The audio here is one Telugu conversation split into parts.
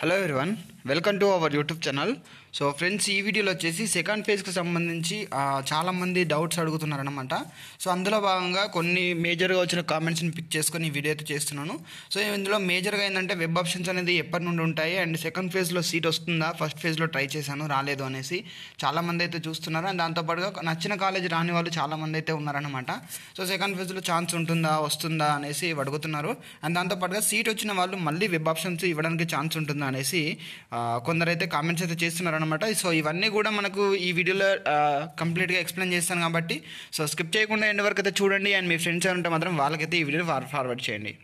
hello everyone welcome to our YouTube channel so friends ఈ వీడియోలో వచ్చేసి సెకండ్ ఫేజ్కి సంబంధించి చాలామంది డౌట్స్ అడుగుతున్నారనమాట సో అందులో భాగంగా కొన్ని మేజర్గా వచ్చిన కామెంట్స్ని పిక్ చేసుకొని ఈ వీడియో అయితే చేస్తున్నాను సో ఇందులో మేజర్గా ఏంటంటే వెబ్ ఆప్షన్స్ అనేది ఎప్పటి నుండి ఉంటాయి అండ్ సెకండ్ ఫేజ్లో సీట్ వస్తుందా ఫస్ట్ ఫేజ్లో ట్రై చేశాను రాలేదు అనేసి చాలామంది అయితే చూస్తున్నారు అండ్ దాంతోపాటుగా నచ్చిన కాలేజ్ రాని వాళ్ళు చాలామంది అయితే ఉన్నారనమాట సో సెకండ్ ఫేజ్లో ఛాన్స్ ఉంటుందా వస్తుందా అనేసి అడుగుతున్నారు అండ్ దాంతోపాటుగా సీట్ వచ్చిన వాళ్ళు మళ్ళీ వెబ్ ఆప్షన్స్ ఇవ్వడానికి ఛాన్స్ ఉంటుందా అనేసి కొందరైతే కామెంట్స్ అయితే చేస్తున్నారనమాట సో ఇవన్నీ కూడా మనకు ఈ వీడియోలో కంప్లీట్గా ఎక్స్ప్లెయిన్ చేస్తాను కాబట్టి సో స్కిప్ చేయకుండా ఎండ్ వరకు అయితే చూడండి అండ్ మీ ఫ్రెండ్స్ ఉంటే మాత్రం వాళ్ళకైతే ఈ వీడియో ఫార్వర్డ్ చేయండి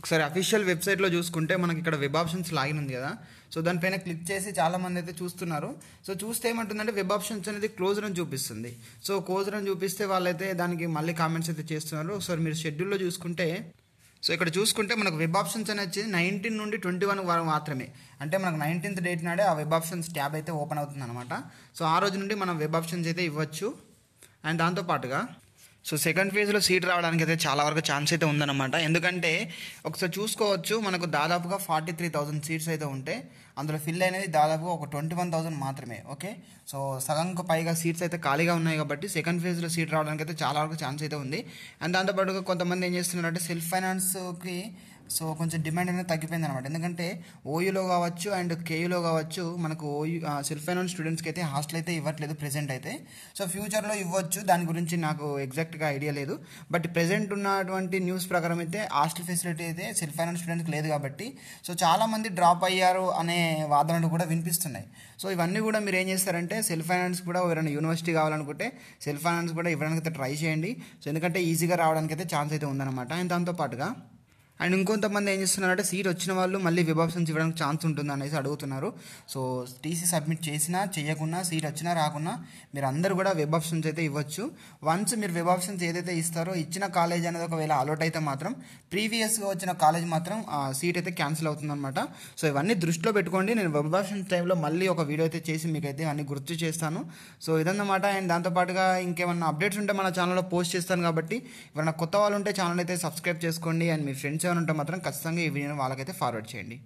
ఒకసారి అఫీషియల్ వెబ్సైట్లో చూసుకుంటే మనకి ఇక్కడ వెబ్ ఆప్షన్స్ లాగిన్ ఉంది కదా సో దానిపైన క్లిక్ చేసి చాలామంది అయితే చూస్తున్నారు సో చూస్తే ఏమంటుందంటే వెబ్ ఆప్షన్స్ అనేది క్లోజ్ అని చూపిస్తుంది సో క్లోజ్ అని చూపిస్తే వాళ్ళైతే దానికి మళ్ళీ కామెంట్స్ అయితే చేస్తున్నారు ఒకసారి మీరు షెడ్యూల్లో చూసుకుంటే సో ఇక్కడ చూసుకుంటే మనకు వెబ్ ఆప్షన్స్ అనేది వచ్చింది నైన్టీన్ నుండి ట్వంటీ వన్ వరకు మాత్రమే అంటే మనకు నైన్టీన్త్ డేట్ నాడే ఆ వెబ్ ఆప్షన్స్ ట్యాబ్ అయితే ఓపెన్ అవుతుంది అనమాట సో ఆ రోజు నుండి మనం వెబ్ ఆప్షన్స్ అయితే ఇవ్వచ్చు అండ్ దాంతోపాటుగా సో సెకండ్ ఫేజ్లో సీట్ రావడానికి అయితే చాలా వరకు ఛాన్స్ అయితే ఉందన్నమాట ఎందుకంటే ఒకసారి చూసుకోవచ్చు మనకు దాదాపుగా ఫార్టీ త్రీ థౌజండ్ సీట్స్ అయితే ఉంటే అందులో ఫిల్ అనేది దాదాపుగా ఒక ట్వంటీ వన్ థౌసండ్ మాత్రమే ఓకే సో సగంకు పైగా సీట్స్ అయితే ఖాళీగా ఉన్నాయి కాబట్టి సెకండ్ ఫేజ్లో సీట్ రావడానికి అయితే చాలా వరకు ఛాన్స్ అయితే ఉంది అండ్ దాంతోపాటు కొంతమంది ఏం చేస్తున్నారంటే సెల్ఫ్ ఫైనాన్స్కి సో కొంచెం డిమాండ్ అనేది తగ్గిపోయింది అనమాట ఎందుకంటే ఓయూలో కావచ్చు అండ్ కేయూలో కావచ్చు మనకు ఓయూ సెల్ఫ్ ఫైనాన్స్ స్టూడెంట్స్కి అయితే హాస్టల్ అయితే ఇవ్వట్లేదు ప్రెజెంట్ అయితే సో ఫ్యూచర్లో ఇవ్వచ్చు దాని గురించి నాకు ఎగ్జాక్ట్గా ఐడియా లేదు బట్ ప్రెజెంట్ ఉన్నటువంటి న్యూస్ ప్రకారం అయితే హాస్టల్ ఫెసిలిటీ అయితే సెల్ఫ్ ఫైనాన్స్ స్టూడెంట్స్కి లేదు కాబట్టి సో చాలామంది డ్రాప్ అయ్యారు అనే వాదనలు కూడా వినిపిస్తున్నాయి సో ఇవన్నీ కూడా మీరు ఏం చేస్తారంటే సెల్ఫ్ ఫైనాన్స్ కూడా ఎవరైనా యూనివర్సిటీ కావాలనుకుంటే సెల్ఫ్ ఫైనాన్స్ కూడా ఇవ్వడానికి అయితే ట్రై చేయండి సో ఎందుకంటే ఈజీగా రావడానికి అయితే ఛాన్స్ అయితే ఉందన్నమాట అండ్ దాంతోపాటుగా అండ్ ఇంకొంతమంది ఏం చేస్తున్నారంటే సీట్ వచ్చిన వాళ్ళు మళ్ళీ విభాప్సన్స్ ఇవ్వడానికి ఛాన్స్ ఉంటుంది అనేసి అడుగుతున్నారు సో టీసీ సబ్మిట్ చేసినా చేయకున్నా సీట్ వచ్చినా రాకున్నా మీరు అందరూ కూడా వెబ్ ఆప్షన్స్ అయితే ఇవ్వచ్చు వన్స్ మీరు వెబ్ ఆప్షన్స్ ఏదైతే ఇస్తారో ఇచ్చిన కాలేజ్ అనేది ఒకవేళ అలౌట్ అయితే మాత్రం ప్రీవియస్గా వచ్చిన కాలేజ్ మాత్రం ఆ సీట్ అయితే క్యాన్సిల్ అవుతుందన్నమాట సో ఇవన్నీ దృష్టిలో పెట్టుకోండి నేను వెబ్ ఆప్షన్స్ టైంలో మళ్ళీ ఒక వీడియో అయితే చేసి మీకైతే అన్ని గుర్తు చేస్తాను సో ఇదన్నమాట అండ్ దాంతోపాటుగా ఇంకేమన్నా అప్డేట్స్ ఉంటే మన ఛానల్లో పోస్ట్ చేస్తాను కాబట్టి ఎవరైనా కొత్త వాళ్ళు ఉంటే ఛానల్ అయితే సబ్స్క్రైబ్ చేసుకోండి అండ్ మీ ఫ్రెండ్స్ ఎవరు ఉంటే మాత్రం ఖచ్చితంగా ఈ వీడియోని వాళ్ళకైతే ఫార్వర్డ్ చేయండి